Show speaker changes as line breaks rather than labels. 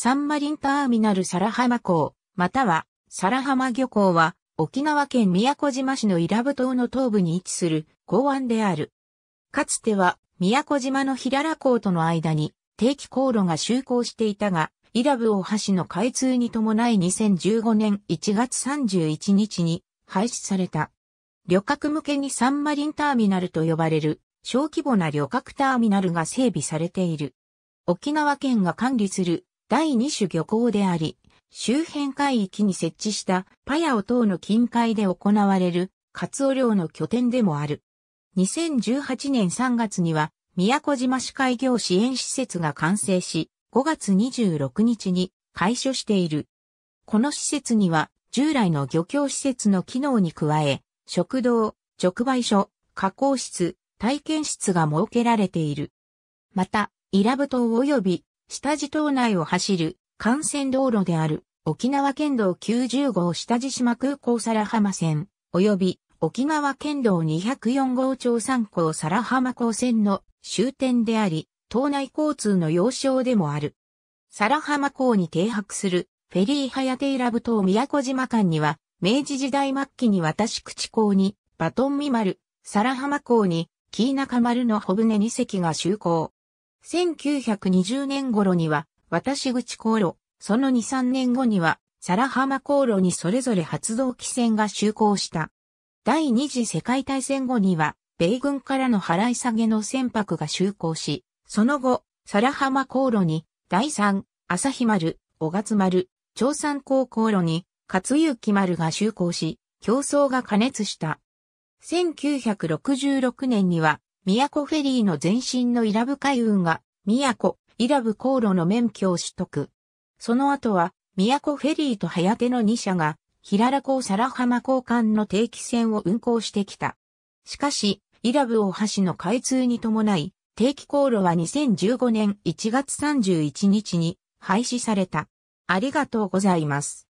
サンマリンターミナルサラハマ港、またはサラハマ漁港は沖縄県宮古島市の伊良部島の東部に位置する港湾である。かつては宮古島の平良港との間に定期航路が就航していたが、伊良部大橋の開通に伴い2015年1月31日に廃止された。旅客向けにサンマリンターミナルと呼ばれる小規模な旅客ターミナルが整備されている。沖縄県が管理する第二種漁港であり、周辺海域に設置したパヤオ等の近海で行われるカツオ漁の拠点でもある。2018年3月には宮古島市海業支援施設が完成し、5月26日に開所している。この施設には従来の漁協施設の機能に加え、食堂、直売所、加工室、体験室が設けられている。また、伊良部島及び下地島内を走る幹線道路である沖縄県道90号下地島空港皿浜線及び沖縄県道204号町三港皿浜港線の終点であり、島内交通の要衝でもある。皿浜港に停泊するフェリーハヤテイラブ島宮古島間には、明治時代末期に渡し口港にバトンミ丸、皿浜港にキーナカ丸の小舟2隻が就航。1920年頃には、渡し口航路、その2、3年後には、皿浜航路にそれぞれ発動機船が就航した。第二次世界大戦後には、米軍からの払い下げの船舶が就航し、その後、皿浜航路に、第三、朝日丸、小月丸、長山港航路に、勝幸丸が就航し、競争が加熱した。1966年には、宮古フェリーの前身の伊良部海運が、宮古、伊良部航路の免許を取得。その後は、宮古フェリーと早手の2社が、平良港皿浜港間の定期船を運航してきた。しかし、伊良部大橋の開通に伴い、定期航路は2015年1月31日に廃止された。ありがとうございます。